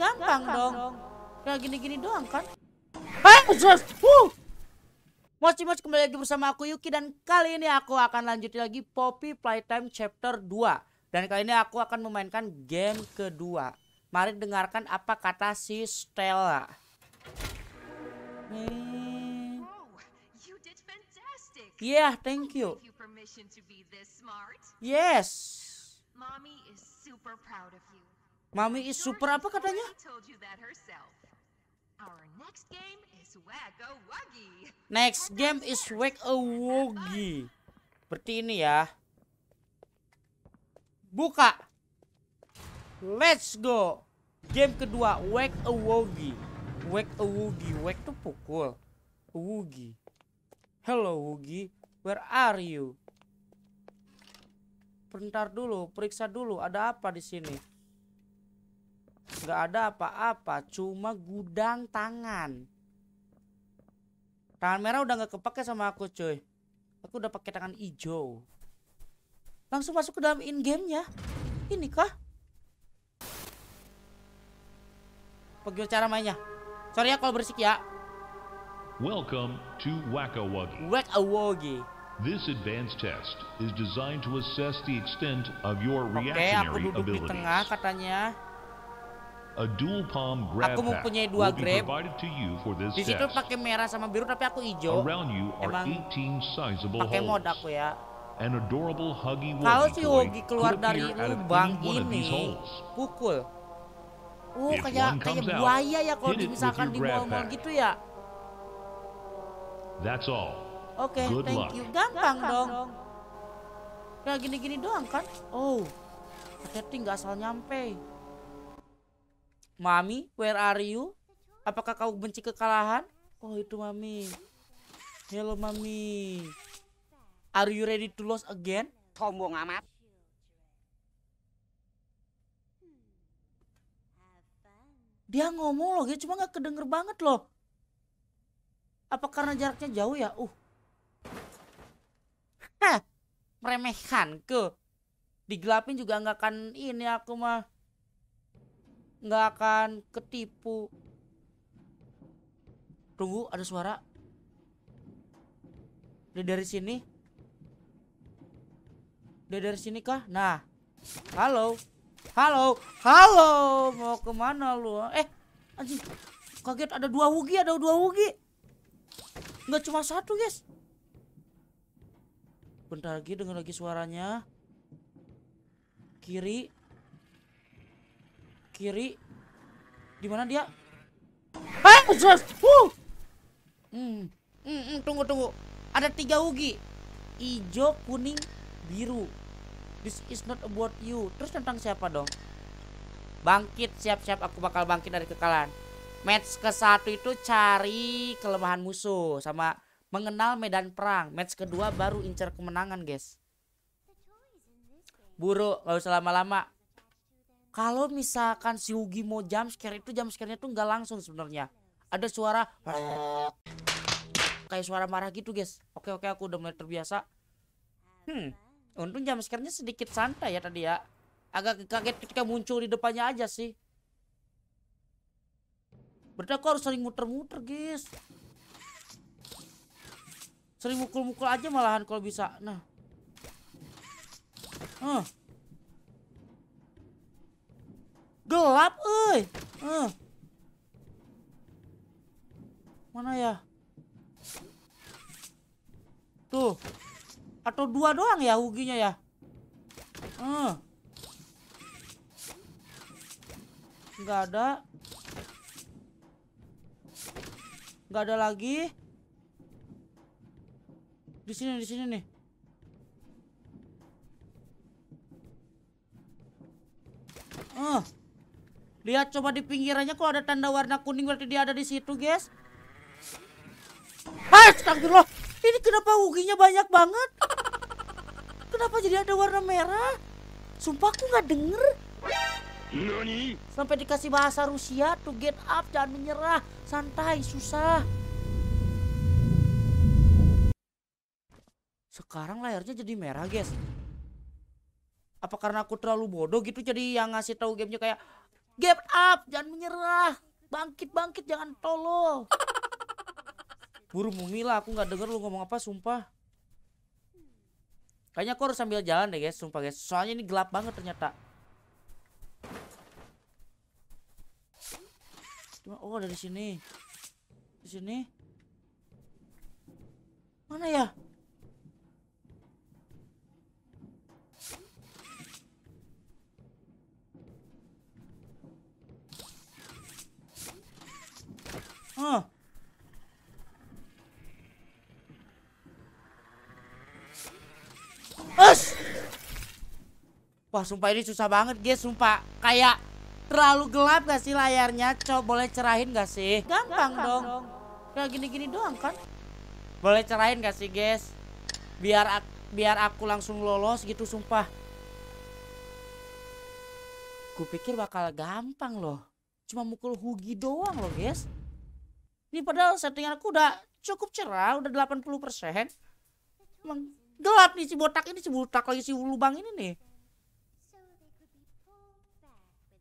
Gampang, dong. Kayak gini-gini doang kan? Eh, just, uh. Mochi Mochi kembali lagi bersama aku Yuki dan kali ini aku akan lanjutin lagi Poppy Playtime Chapter 2 Dan kali ini aku akan memainkan game kedua Mari dengarkan apa kata si Stella Nih. Oh, yeah, thank you. Yes. Mommy is super proud of you. Mami is super apa katanya? Next game is Wag a Woggy. Berarti ini ya. Buka. Let's go. Game kedua Wag a Woggy. Wag a Woggy. Wag tuh pukul. Woggy. Hello Woggy, where are you? Bentar dulu, periksa dulu ada apa di sini nggak ada apa-apa cuma gudang tangan tangan merah udah nggak kepake sama aku cuy aku udah pakai tangan hijau langsung masuk ke dalam in game ya. ini kah Pergi cara mainnya sorry ya kalau berisik ya Welcome to Wakawagi. Wakawagi. This advanced test is designed to assess the extent of your reactionary okay, aku duduk abilities. Di tengah katanya. Aku mempunyai dua grab. Di situ pakai merah sama biru tapi aku hijau. Emang pakai mod aku ya. Kalau si Wogi keluar dari lubang ini, pukul. Uh, kayak kayak buaya ya kalau misalkan di mall-mall gitu ya. That's all. Oke, okay, thank luck. you. Gampang, Gampang dong. dong. Nah, gini-gini doang kan? Oh, tapi hati nggak asal nyampe. Mami, where are you? Apakah kau benci kekalahan? Oh, itu Mami. Hello, Mami. Are you ready to lose again? Sombong amat. Dia ngomong loh, dia cuma nggak kedenger banget loh. Apa karena jaraknya jauh ya? Uh. Hah, meremehkan ke. Digelapin juga nggak akan ini aku mah nggak akan ketipu tunggu ada suara dia dari sini dia dari sini kah nah halo halo halo mau kemana lu eh anjing kaget ada dua wugi ada dua wugi nggak cuma satu guys bentar lagi dengar lagi suaranya kiri kiri di mana dia ah eh, just hmm, hmm, hmm. tunggu tunggu ada tiga ugi hijau kuning biru this is not about you terus tentang siapa dong bangkit siap-siap aku bakal bangkit dari kekalahan match ke satu itu cari kelemahan musuh sama mengenal medan perang match kedua baru incer kemenangan guys buru gak usah lama-lama kalau misalkan si Hugi mau jam scare itu jam scare-nya tuh nggak langsung sebenarnya. Ada suara kayak suara marah gitu, guys. Oke, oke, aku udah mulai terbiasa. Hmm, untung jam scare-nya sedikit santai ya tadi ya. Agak kaget ketika muncul di depannya aja sih. Berarti aku harus sering muter-muter, guys. Sering mukul-mukul aja malahan kalau bisa. Nah. Huh. Gelap, eh. Uh. Mana ya? Tuh. Atau dua doang ya huginya ya? Uh. Nggak ada. Nggak ada lagi. Di sini, di sini nih. Uh. Lihat coba di pinggirannya kok ada tanda warna kuning berarti dia ada di situ, guys. Astagfirullah. Ini kenapa uginya banyak banget? Kenapa jadi ada warna merah? Sumpah aku nggak denger. Nani? Sampai dikasih bahasa Rusia to get up jangan menyerah, santai, susah. Sekarang layarnya jadi merah, guys. Apa karena aku terlalu bodoh gitu jadi yang ngasih tahu gamenya kayak Get up, jangan menyerah. Bangkit-bangkit, jangan tolol. Buru mungila, aku nggak denger lu ngomong apa, sumpah. Kayaknya aku harus sambil jalan deh guys, sumpah guys. Soalnya ini gelap banget ternyata. Oh, dari sini. Di sini. Mana ya? Wah sumpah ini susah banget guys sumpah Kayak terlalu gelap gak sih layarnya Coba boleh cerahin gak sih Gampang, Gampang dong. dong Nah gini-gini doang kan Boleh cerahin gak sih guys Biar aku, biar aku langsung lolos gitu sumpah Kupikir bakal gampang loh Cuma mukul hugi doang loh guys Ini padahal settingan aku udah cukup cerah Udah 80% Emang gelap nih si botak ini si botak lagi si lubang ini nih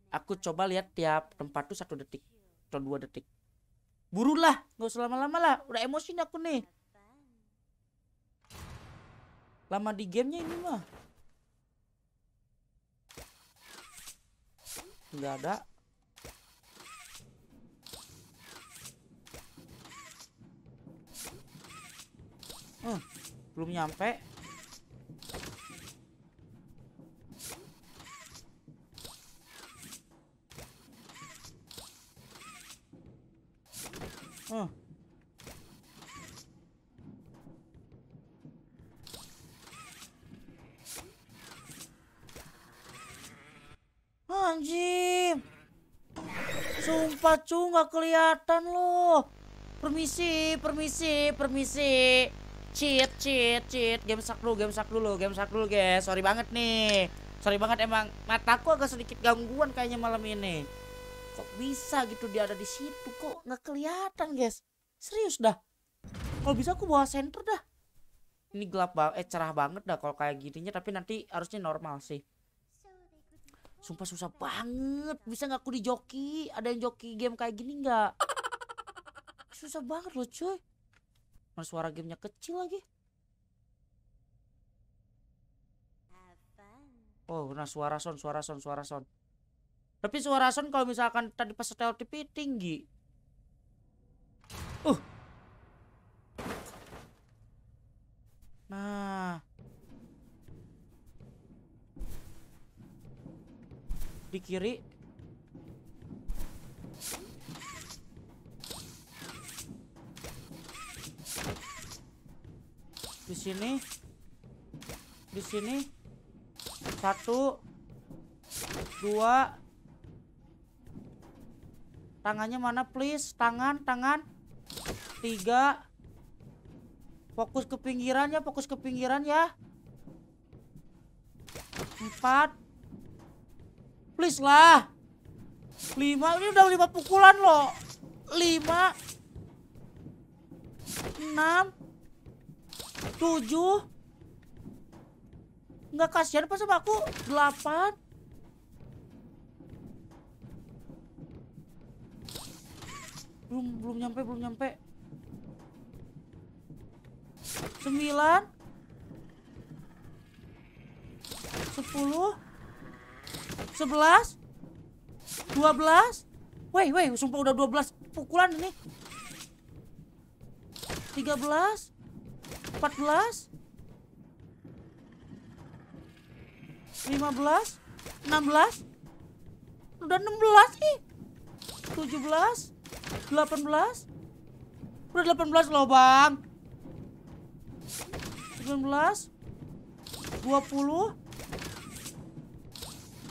aku coba lihat tiap tempat tuh satu detik atau dua detik Buru lah, nggak usah lama-lama lah udah emosi aku nih lama di gamenya ini mah nggak ada hmm, belum nyampe Oh. Anjing. Sumpah cu nggak kelihatan loh. Permisi, permisi, permisi. Cheat, cheat, cheat. Game sak dulu, game sak dulu, game sak dulu guys. Sorry banget nih. Sorry banget emang mataku agak sedikit gangguan kayaknya malam ini kok bisa gitu dia ada di situ kok nggak kelihatan guys serius dah kalau bisa aku bawa senter dah ini gelap banget eh cerah banget dah kalau kayak gininya tapi nanti harusnya normal sih sumpah susah banget bisa nggak aku di joki ada yang joki game kayak gini nggak susah banget loh cuy mana suara gamenya kecil lagi oh nah suara son suara son suara son tapi suara sound kalau misalkan tadi pas setel TV tinggi. Uh. Nah. Di kiri. Di sini. Di sini. Satu. Dua Tangannya mana please? Tangan, tangan. Tiga. Fokus ke pinggiran ya, fokus ke pinggiran ya. Empat. Please lah. Lima, ini udah lima pukulan loh. Lima. Enam. Tujuh. Nggak kasihan pas sama aku. Delapan. belum belum nyampe belum nyampe sembilan sepuluh sebelas dua belas weh weh sumpah udah dua belas pukulan ini tiga belas empat belas lima belas enam belas udah enam belas sih tujuh belas 18 Udah 18 loh bang 19 20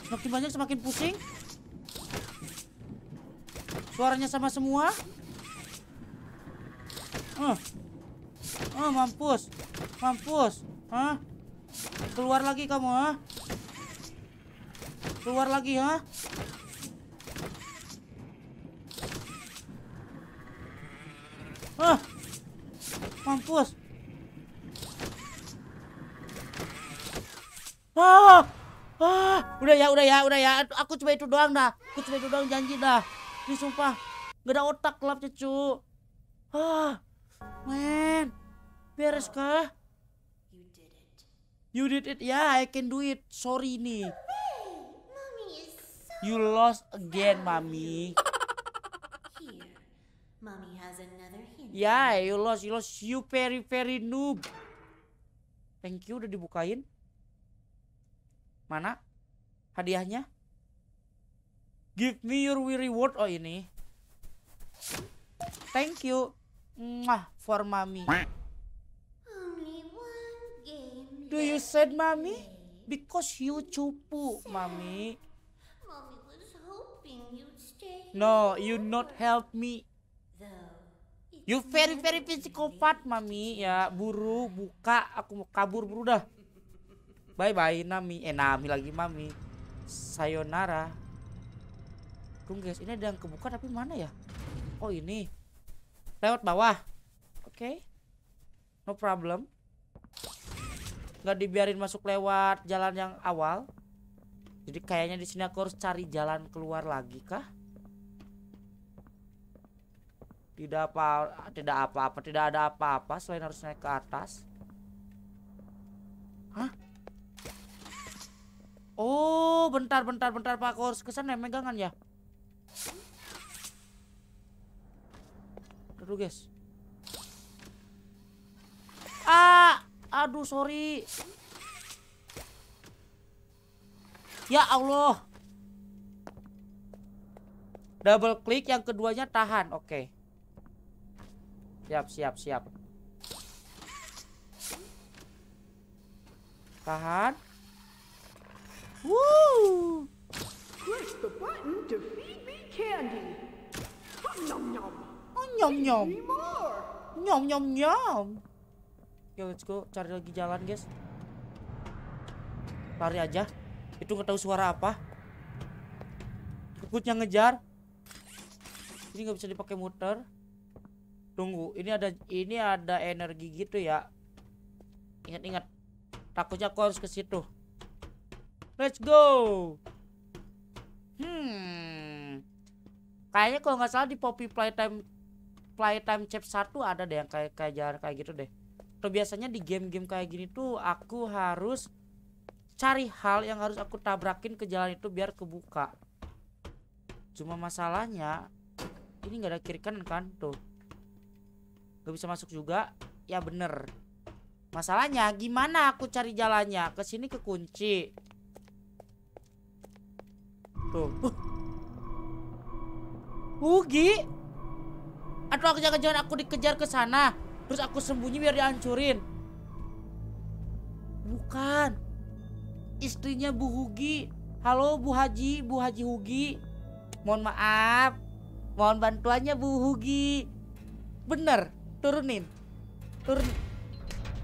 Semakin banyak semakin pusing Suaranya sama semua Oh, uh. oh uh, mampus Mampus huh? Keluar lagi kamu, huh? Keluar lagi, huh? Udah ya, udah ya, udah ya. Aku cuma itu doang dah. Aku cuma itu doang janji dah. Ini sumpah. Gak ada otak kelap cucu. Ah, men. Beres kah? You did it. You did it. Ya, yeah, I can do it. Sorry nih. You lost again, mami ya Yeah, you lost, you lost. You very very noob. Thank you udah dibukain. Mana? hadiahnya give me your reward oh ini thank you Mwah, for mommy do you said mommy because you cupu mommy no you not help me You very very psikopat mami ya buru buka aku mau kabur buru dah. Bye bye Nami eh Nami lagi mami sayonara Tunggu guys ini ada yang kebuka tapi mana ya oh ini lewat bawah oke okay. no problem Gak dibiarin masuk lewat jalan yang awal jadi kayaknya di sini aku harus cari jalan keluar lagi kah tidak apa tidak apa-apa tidak ada apa-apa selain harus naik ke atas hah Oh, bentar, bentar, bentar Pak. Aku harus kesana yang megangan ya. Aduh, guys. Ah, aduh, sorry. Ya Allah. Double klik yang keduanya tahan. Oke. Okay. Siap, siap, siap. Tahan. Woo! Push the button to feed me candy. Nyom nyom, Oh, nyom nyom. Nyom nyom nyom. Oke, let's go. Cari lagi jalan, guys. Lari aja. Itu nggak tahu suara apa. Kukutnya ngejar. Ini nggak bisa dipakai muter. Tunggu, ini ada ini ada energi gitu ya. Ingat-ingat. Takutnya aku harus ke situ. Let's go. Hmm. Kayaknya kalau nggak salah di Poppy Playtime Playtime Chapter 1 ada deh yang kayak kayak jalan kayak gitu deh. Tuh biasanya di game-game kayak gini tuh aku harus cari hal yang harus aku tabrakin ke jalan itu biar kebuka. Cuma masalahnya ini nggak ada kiri kanan kan tuh. Gak bisa masuk juga. Ya bener. Masalahnya gimana aku cari jalannya? Ke sini ke kunci? Tuh. Uh. Ugi. Uh, Atau jangan-jangan aku dikejar ke sana, terus aku sembunyi biar dihancurin. Bukan. Istrinya Bu Hugi. Halo Bu Haji, Bu Haji Hugi. Mohon maaf. Mohon bantuannya Bu Hugi. Bener, turunin. Turun.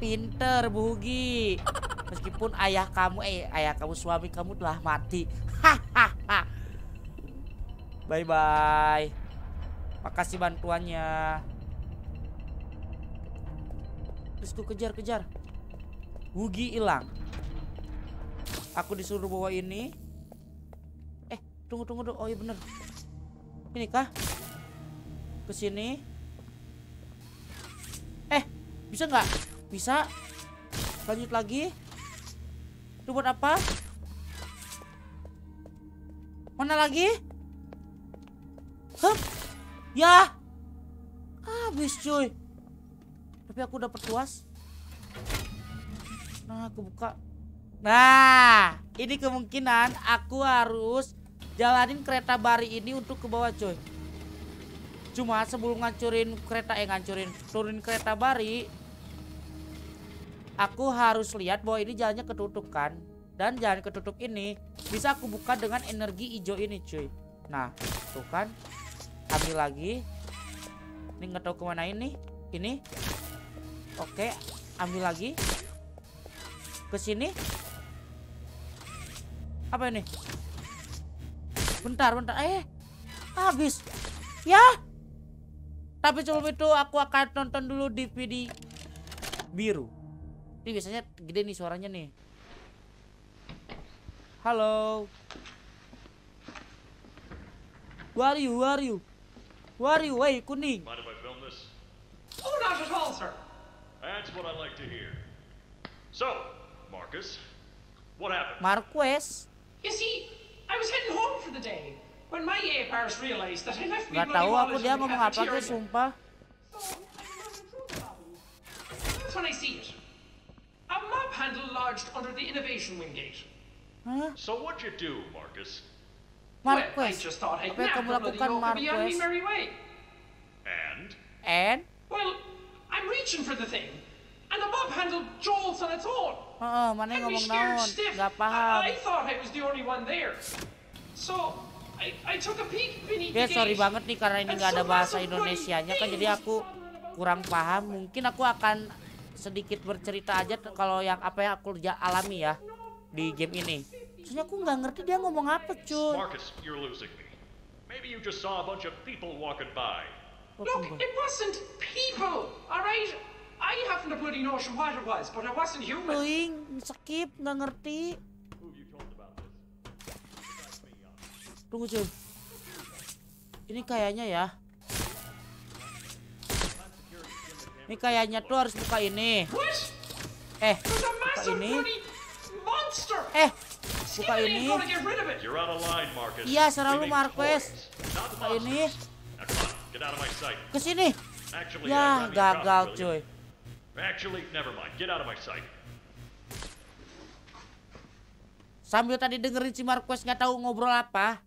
Pinter Bu Hugi. Meskipun ayah kamu eh ayah kamu suami kamu telah mati. Hahaha. Bye bye. Makasih bantuannya. Terus tuh kejar-kejar. Wugi hilang. Aku disuruh bawa ini. Eh, tunggu tunggu dong. Oh iya bener. Ini kah? Kesini. Eh, bisa nggak? Bisa. Lanjut lagi. Itu buat apa? Mana lagi? Hah? Ya. Habis cuy. Tapi aku dapat tuas. Nah, aku buka. Nah, ini kemungkinan aku harus jalanin kereta bari ini untuk ke bawah cuy. Cuma sebelum ngancurin kereta, eh ngancurin, turunin kereta bari. Aku harus lihat bahwa ini jalannya ketutup kan. Dan jalan ketutup ini bisa aku buka dengan energi hijau ini cuy. Nah, tuh kan ambil lagi ini nggak tahu kemana ini ini oke ambil lagi ke sini apa ini bentar bentar eh habis ya tapi sebelum itu aku akan nonton dulu DVD biru ini biasanya gede nih suaranya nih halo where are you where are you Warriway kuning. Mind if I film this? Oh, not at all, sir. That's what I like to hear. So, Marcus, what happened? Marcus? You see, I was heading home for the day when my apars realized that I left my Gak tahu aku dia ngomong apa ke sumpah. That's when I see it. A mob handle lodged under the innovation wing gate. Huh? So what'd you do, Marcus? Marquez. Apa yang kamu lakukan, Marquez? And? And? Well, I'm reaching for the thing. And the mob handle jolts on its own. Uh, mana yang ngomong naon? Gak paham. I, I thought I was the only one there. So, I, I took a peek beneath yeah, sorry banget nih karena ini nggak ada bahasa Indonesianya kan jadi aku kurang paham. Mungkin aku akan sedikit bercerita aja kalau yang apa yang aku alami ya di game ini. Soalnya aku nggak ngerti dia ngomong apa cuy. Marcus, you're losing me. Maybe you just saw a bunch of people walking by. Look, it wasn't people, alright? I haven't a bloody notion what it was, but it wasn't human. Luing, skip, nggak ngerti. Tunggu cuy. Ini kayaknya ya. Ini kayaknya tuh harus buka ini. Eh, buka ini. Eh, buka ini iya serang lu Marquez buka ini kesini ya gagal cuy sambil tadi dengerin si Marquez nggak tahu ngobrol apa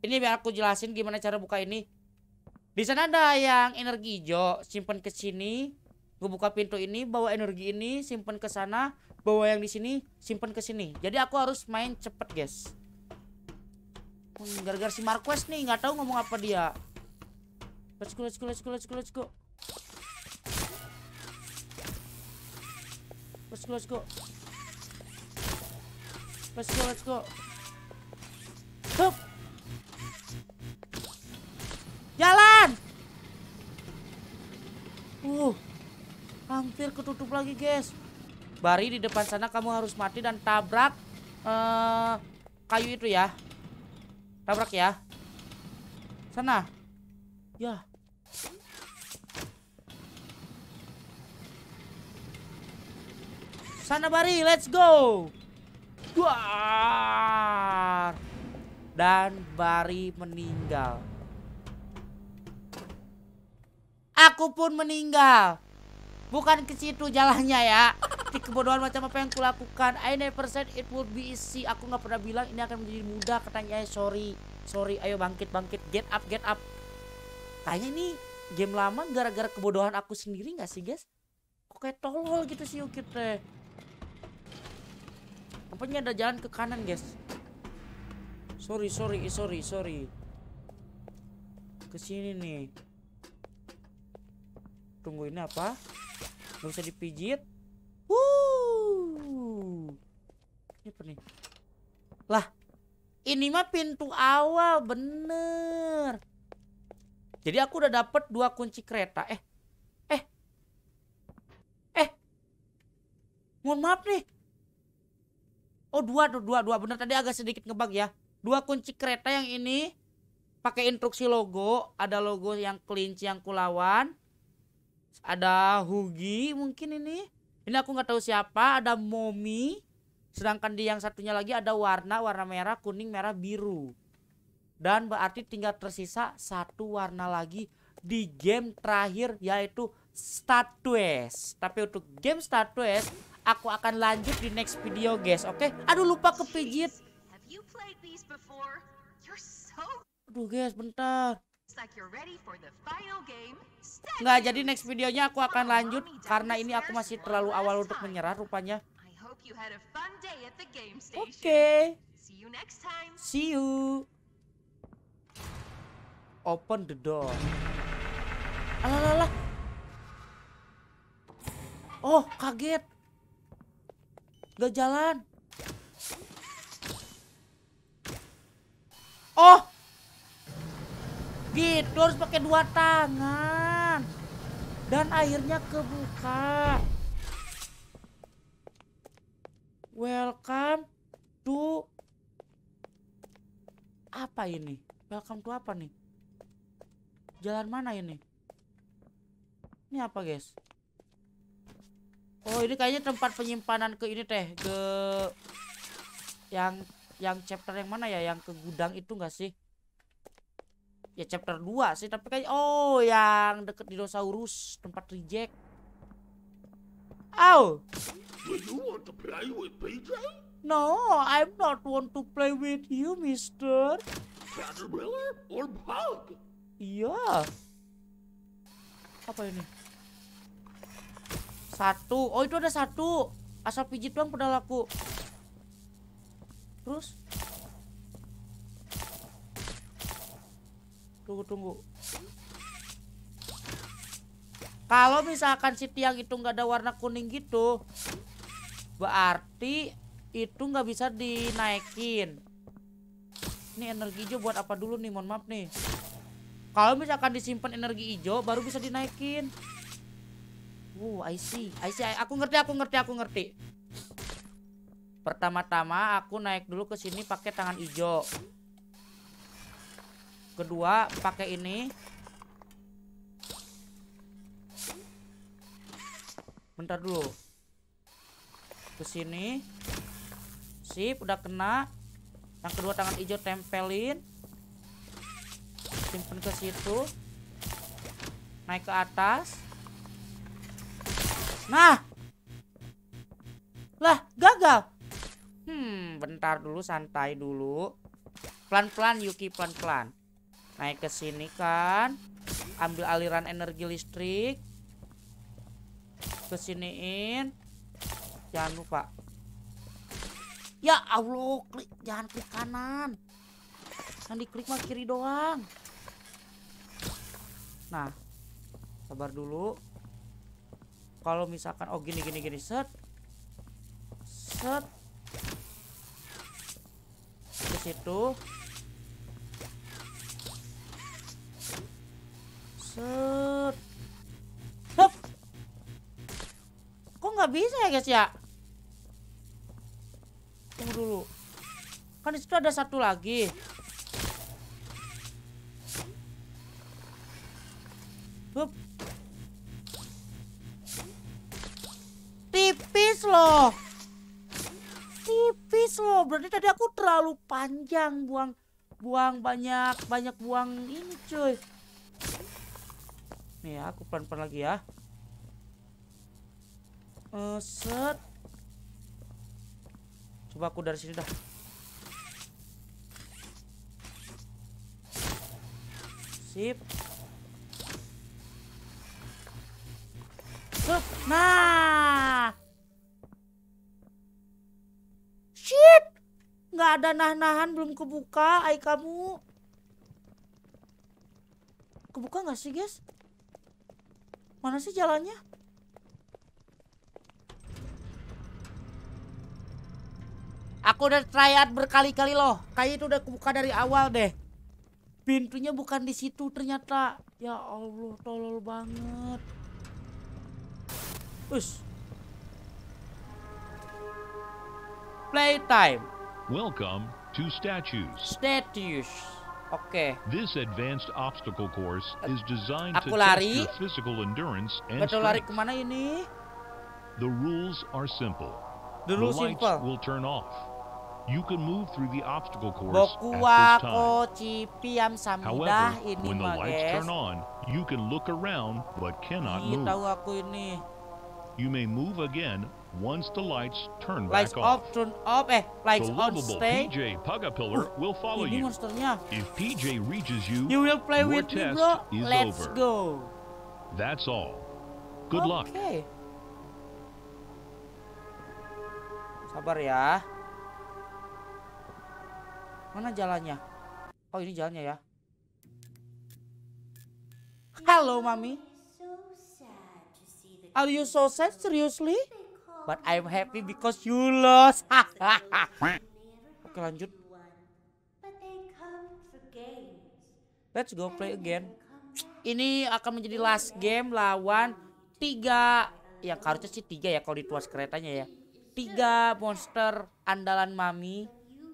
ini biar aku jelasin gimana cara buka ini di sana ada yang energi hijau simpan ke sini gue buka pintu ini bawa energi ini simpan ke sana bawa yang di sini, simpen ke sini. Jadi aku harus main cepet, guys. Hmm, gara-gara si Marquez nih, nggak tahu ngomong apa dia. Let's go, let's go, let's go, let's go, let's go. Let's go, let's go. Let's go, let's go. Hup. Jalan. Uh. Hampir ketutup lagi, guys. Bari di depan sana kamu harus mati dan tabrak uh, kayu itu ya. Tabrak ya. Sana. Ya. Sana Bari, let's go. Duar. Dan Bari meninggal. Aku pun meninggal. Bukan ke situ jalannya ya seperti kebodohan macam apa yang kulakukan. I never said it would be easy. Aku nggak pernah bilang ini akan menjadi mudah. Katanya eh, sorry, sorry. Ayo bangkit, bangkit. Get up, get up. Kayaknya ini game lama gara-gara kebodohan aku sendiri nggak sih guys? Kok kayak tolol gitu sih Yukit teh. Apanya ada jalan ke kanan guys? Sorry, sorry, eh, sorry, sorry. Kesini nih. Tunggu ini apa? Gak bisa dipijit. Wuh. Ini apa nih? Lah, ini mah pintu awal bener. Jadi aku udah dapet dua kunci kereta. Eh, eh, eh. Mohon maaf nih. Oh dua, dua, dua. Bener tadi agak sedikit ngebug ya. Dua kunci kereta yang ini pakai instruksi logo. Ada logo yang kelinci yang kulawan. Ada Hugi mungkin ini ini aku nggak tahu siapa ada momi sedangkan di yang satunya lagi ada warna warna merah kuning merah biru dan berarti tinggal tersisa satu warna lagi di game terakhir yaitu Statues tapi untuk game Statues aku akan lanjut di next video guys oke okay? aduh lupa kepijit aduh guys bentar like you're ready for the final game Nggak, jadi next videonya aku akan lanjut karena ini aku masih terlalu awal untuk menyerah rupanya. Oke. Okay. See you. Open the door. Alalalah. Oh, kaget. nggak jalan. Oh, gitu harus pakai dua tangan dan akhirnya kebuka welcome to apa ini welcome to apa nih jalan mana ini ini apa guys oh ini kayaknya tempat penyimpanan ke ini teh ke yang yang chapter yang mana ya yang ke gudang itu gak sih ya chapter 2 sih tapi kayak oh yang deket dinosaurus tempat reject oh Do you want to play with PJ? No, I'm not want to play with you, mister. Caterpillar or bug? Iya. Yeah. Apa ini? Satu. Oh, itu ada satu. Asal pijit doang pedal aku. Terus? Tunggu, tunggu. Kalau misalkan si tiang itu nggak ada warna kuning gitu, berarti itu nggak bisa dinaikin. Ini energi hijau buat apa dulu nih? Mohon maaf nih. Kalau misalkan disimpan energi hijau, baru bisa dinaikin. Wow, uh, I see. I see. Aku ngerti, aku ngerti, aku ngerti. Pertama-tama aku naik dulu ke sini pakai tangan hijau kedua pakai ini bentar dulu ke sini sip udah kena yang kedua tangan hijau tempelin simpen ke situ naik ke atas nah lah gagal hmm bentar dulu santai dulu pelan-pelan Yuki pelan-pelan naik ke sini kan ambil aliran energi listrik kesiniin jangan lupa ya Allah klik jangan klik kanan yang diklik mah kiri doang nah sabar dulu kalau misalkan oh gini gini gini set set ke situ Set. Hup. Kok nggak bisa ya guys ya? Tunggu dulu. Kan di situ ada satu lagi. Hup. Tipis loh. Tipis loh. Berarti tadi aku terlalu panjang buang buang banyak banyak buang ini cuy nih ya aku pelan-pelan lagi ya eh, set coba aku dari sini dah sip sup nah shit nggak ada nah-nahan belum kebuka ai kamu kebuka nggak sih guys Mana sih jalannya? Aku udah tryout berkali-kali loh. Kayak itu udah buka dari awal deh. Pintunya bukan di situ ternyata. Ya Allah, tolol banget. Us. Playtime. Welcome to statues. Statues. Okay. This advanced obstacle course uh, is designed Aku to lari. test your physical endurance and Betul lari ini? The rules are simple. The, the lights simple. will turn off. You can move through the obstacle course Boku at this time. However, when the lights turn on, you can look around but cannot move. You may move again once the lights turn lights back off. off. Turn off eh? Lights the lovable on stay. PJ Pugapillar will follow you. If PJ reaches you, you will play your with test me, bro. is Let's over. go. That's all. Good okay. luck. Sabar ya. Mana jalannya? Oh, ini jalannya ya. Hello, mommy. Are you so sad? Seriously? But I'm happy because you lost. Oke lanjut. Let's go play again. Ini akan menjadi last game lawan tiga yang harusnya sih tiga ya kalau tuas keretanya ya. Tiga monster andalan mami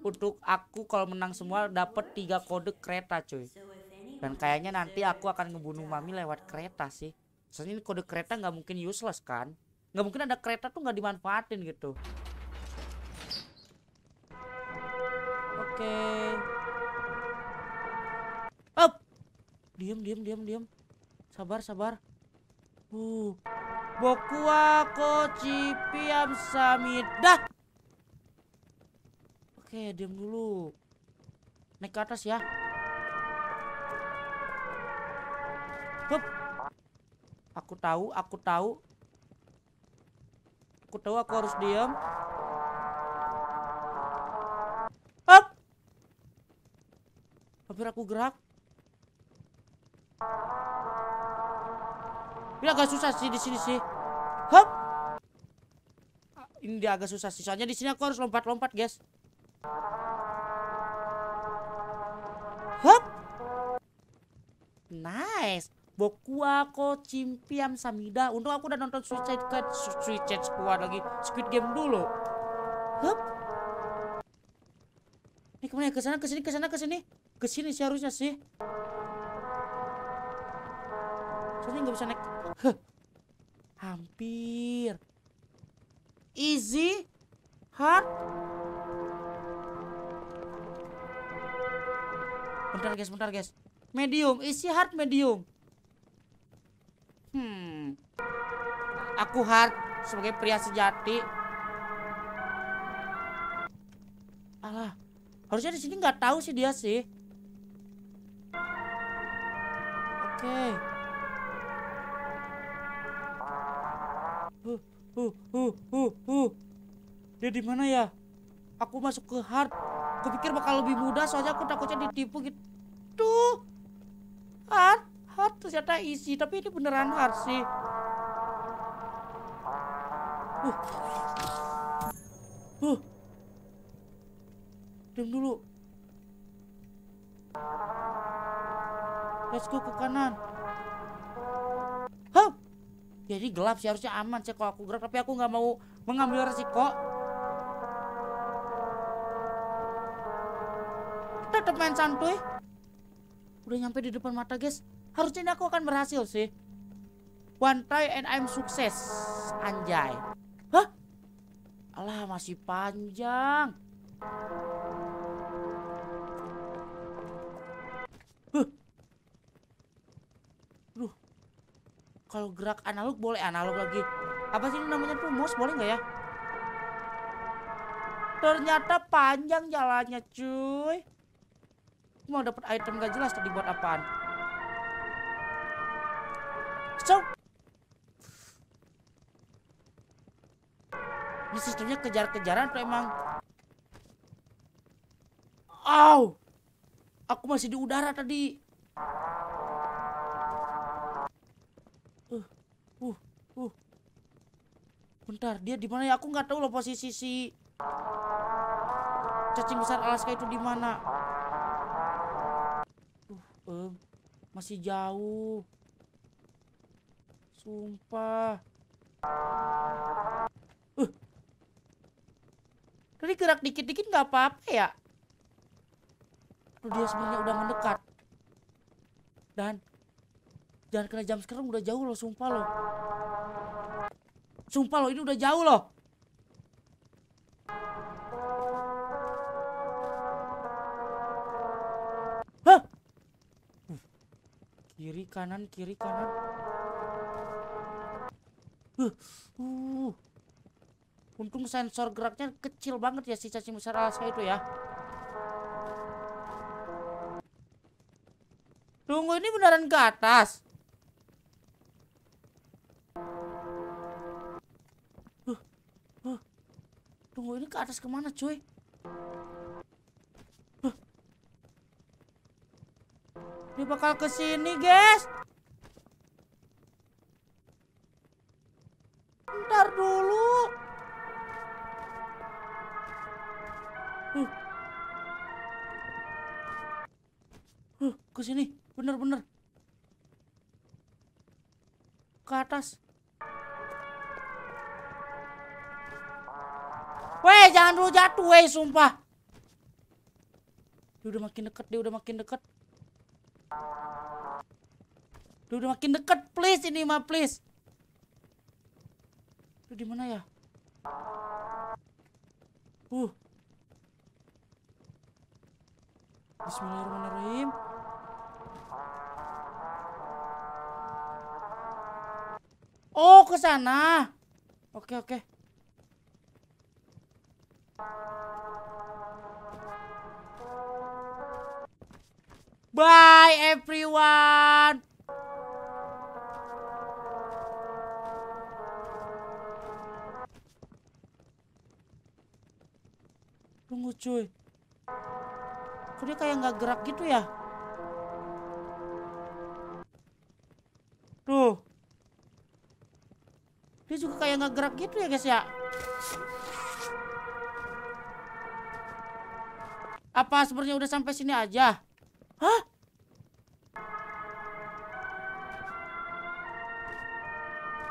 untuk aku kalau menang semua dapat tiga kode kereta cuy. Dan kayaknya nanti aku akan ngebunuh mami lewat kereta sih. Soalnya ini kode kereta nggak mungkin useless kan nggak mungkin ada kereta tuh nggak dimanfaatin gitu oke okay. up diam diam diam diam sabar sabar uh boku aku cipiam samida oke okay, diam dulu naik ke atas ya Up. aku tahu aku tahu aku tahu aku harus diam. Up. Hampir aku gerak. Ini agak susah sih di sini sih. Hop. Ini dia agak susah. Sisanya di sini aku harus lompat-lompat, guys. Bokua Ko cimpiam Samida. Untung aku udah nonton Suicide Squad, Suicide Squad lagi, Squid Game dulu. Hup. Ini kemana ya? Kesana, kesini, kesana, kesini. Kesini sih harusnya sih. Soalnya nggak bisa naik. Huh. Hampir. Easy. Hard. Bentar guys, bentar guys. Medium, easy hard medium. Hmm. Aku Hart sebagai pria sejati. Alah, harusnya di sini nggak tahu sih dia sih. Oke. Okay. Huh, huh, huh, huh, huh. Dia di mana ya? Aku masuk ke Hart. Aku bakal lebih mudah soalnya aku takutnya ditipu gitu. Hart hard ternyata isi tapi ini beneran hard sih uh uh Dem dulu let's go ke kanan huh jadi ya, gelap sih harusnya aman sih kalau aku gerak tapi aku nggak mau mengambil resiko tetap main santuy udah nyampe di depan mata guys Harusnya aku akan berhasil sih. One try and I'm sukses. Anjay. Hah? Alah masih panjang. Huh. Duh. Kalau gerak analog boleh analog lagi. Apa sih ini namanya tuh mouse boleh nggak ya? Ternyata panjang jalannya cuy. Mau dapat item gak jelas tadi buat apaan? langsung. Ini sistemnya kejar-kejaran apa emang? Aw! Oh, aku masih di udara tadi. Uh, uh, uh. Bentar, dia di mana ya? Aku nggak tahu loh posisi si cacing besar Alaska itu di mana. Uh, uh, masih jauh. Sumpah. Uh. gerak dikit-dikit gak apa-apa ya? Aduh, dia sebenarnya udah mendekat. Dan jangan kena jam sekarang udah jauh loh, sumpah loh. Sumpah loh, ini udah jauh loh. Hah? Uh. Kiri kanan, kiri kanan huh uh. Untung sensor geraknya kecil banget ya si cacing besar Alaska itu ya. Tunggu ini beneran ke atas. Tunggu ini ke atas kemana cuy? ini Dia bakal kesini guys. Ntar dulu. Huh. Hmm. Huh, hmm, ke sini. Bener-bener. Ke atas. Weh, jangan dulu jatuh, weh, sumpah. Dia udah makin deket, dia udah makin deket. Dia udah makin deket, please ini mah, please. Itu di mana ya? Uh. Bismillahirrahmanirrahim. Oh, ke sana. Oke, oke. Bye everyone. Tunggu cuy. Kok dia kayak nggak gerak gitu ya? Tuh. Dia juga kayak nggak gerak gitu ya guys ya. Apa sebenarnya udah sampai sini aja? Hah?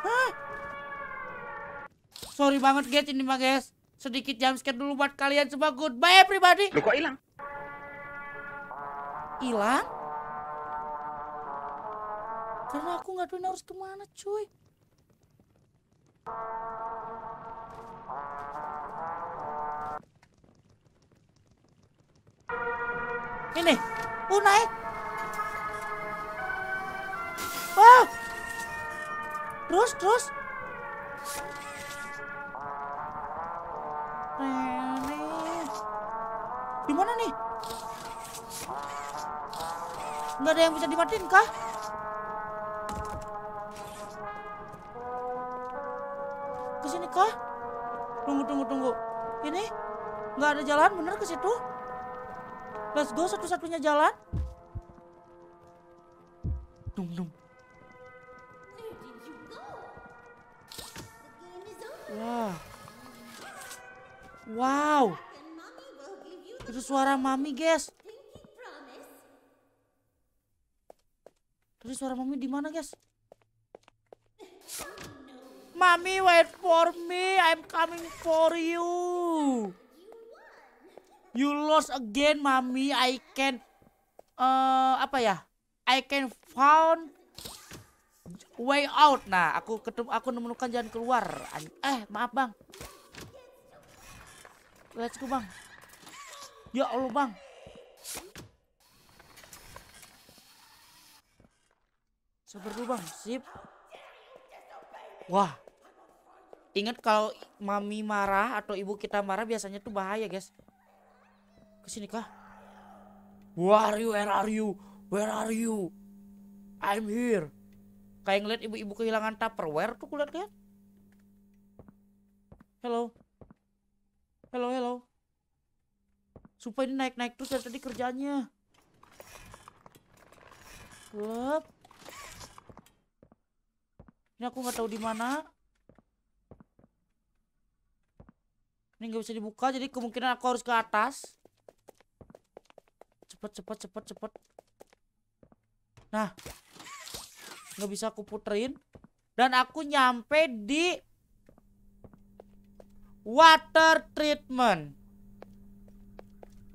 Hah? Sorry banget guys ini mah guys sedikit jam sekian dulu buat kalian semua. Goodbye everybody. Lu kok hilang? Hilang? Karena aku nggak tahu harus kemana cuy. Ini, oh ah! wow Terus, terus. Nggak ada yang bisa dimatiin kah? Kesini kah? Tunggu, tunggu, tunggu. Ini? Nggak ada jalan bener ke situ? Let's go satu-satunya jalan. Dung, dung. Wah. Wow. Itu suara mami, guys. Tadi suara mami di mana, guys? Mami, wait for me. I'm coming for you. You lost again, mami. I can uh, apa ya? I can found way out. Nah, aku ketemu aku menemukan jalan keluar. Eh, maaf, Bang. Let's go, Bang. Ya Allah, Bang. Sabar dulu bang, sip. Wah, ingat kalau mami marah atau ibu kita marah biasanya tuh bahaya guys. Kesini kah? Where are you? Where are you? Where are you? I'm here. Kayak ngeliat ibu-ibu kehilangan tupperware tuh kulihat kan Hello. Hello, hello. Supaya ini naik-naik tuh dari tadi kerjanya. Wop. Ini aku nggak tahu di mana. Ini nggak bisa dibuka, jadi kemungkinan aku harus ke atas. Cepet, cepet, cepet, cepet. Nah, nggak bisa aku puterin. Dan aku nyampe di water treatment.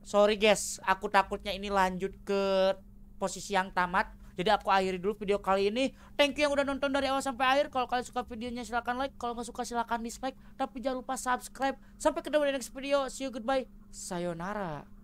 Sorry guys, aku takutnya ini lanjut ke posisi yang tamat jadi aku akhiri dulu video kali ini. Thank you yang udah nonton dari awal sampai akhir. Kalau kalian suka videonya silahkan like. Kalau nggak suka silahkan dislike. Tapi jangan lupa subscribe. Sampai ketemu di next video. See you goodbye. Sayonara.